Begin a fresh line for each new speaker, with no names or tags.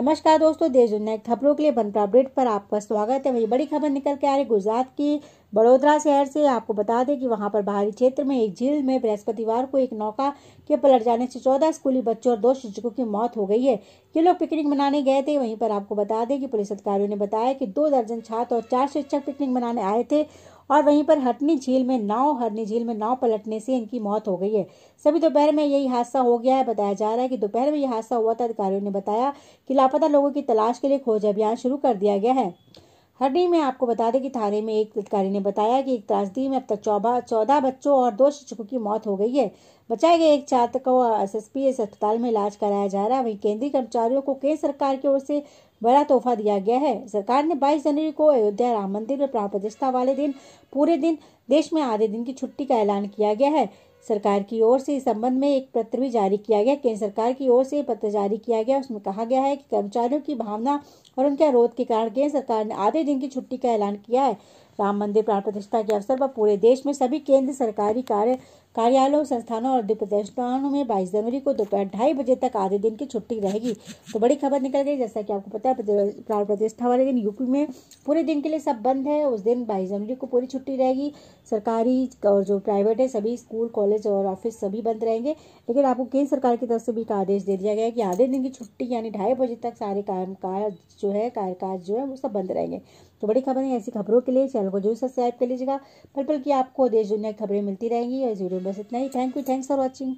नमस्कार दोस्तों देश दुनिया की खबरों के लिए बनप्रा अपडेट पर आपका स्वागत है वही बड़ी खबर निकल के आ रही गुजरात की बड़ोदरा शहर से आपको बता दें कि वहां पर बाहरी क्षेत्र में एक झील में बृहस्पतिवार को एक नौका के पलट जाने से चौदह स्कूली बच्चों और दो शिक्षकों की मौत हो गई है ये लोग पिकनिक मनाने गए थे वहीं पर आपको बता दें कि पुलिस अधिकारियों ने बताया कि दो दर्जन छात्र और चार शिक्षक पिकनिक मनाने आए थे और वहीं पर हटनी झील में नाव हरनी झील में नाव पलटने से इनकी मौत हो गई है सभी दोपहर में यही हादसा हो गया है बताया जा रहा है कि दोपहर में यह हादसा हुआ था अधिकारियों ने बताया कि लापता लोगों की तलाश के लिए खोज अभियान शुरू कर दिया गया है हरडी में आपको बता दें कि थाने में एक अधिकारी ने बताया कि एक त्रासदी में अब तक चौबा चौदह बच्चों और दो शिक्षकों की मौत हो गई है बचाए गए एक छात्र को एसएसपी एस अस्पताल में इलाज कराया जा रहा है वहीं केंद्रीय कर्मचारियों को केंद्र सरकार की ओर से बड़ा तोहफा दिया गया है सरकार ने 22 जनवरी को अयोध्या राम मंदिर में प्राण प्रतिष्ठा वाले दिन पूरे दिन देश में आधे दिन की छुट्टी का ऐलान किया गया है सरकार की ओर से इस संबंध में एक पत्र भी जारी किया गया केंद्र सरकार की ओर से पत्र जारी किया गया उसमें कहा गया है कि कर्मचारियों की भावना और उनके अनुरोध के कारण केंद्र सरकार ने आधे दिन की छुट्टी का ऐलान किया है राम मंदिर प्राण प्रतिष्ठा के अवसर पर पूरे देश में सभी केंद्र सरकारी कार्य कार्यालयों संस्थानों और प्रतिष्ठानों में 22 जनवरी को दोपहर ढाई बजे तक आधे दिन की छुट्टी रहेगी तो बड़ी खबर निकल गई जैसा कि आपको पता है प्राण प्रतिष्ठा वाले दिन यूपी में पूरे दिन के लिए सब बंद है उस दिन 22 जनवरी को पूरी छुट्टी रहेगी सरकारी और जो प्राइवेट है सभी स्कूल कॉलेज और ऑफिस सभी बंद रहेंगे लेकिन आपको केंद्र सरकार की तरफ से भी एक आदेश दे दिया गया कि आधे दिन की छुट्टी यानी ढाई बजे तक सारे काम काज जो है कार्यकाज जो है वो सब बंद रहेंगे तो बड़ी खबर है ऐसी खबरों के लिए चैनल चैनल को जरूर सब्सक्राइब कर लीजिएगा पल पल की आपको देश दुनिया की खबरें मिलती रहेंगी और इस वीडियो में बस इतना ही thank you thanks for watching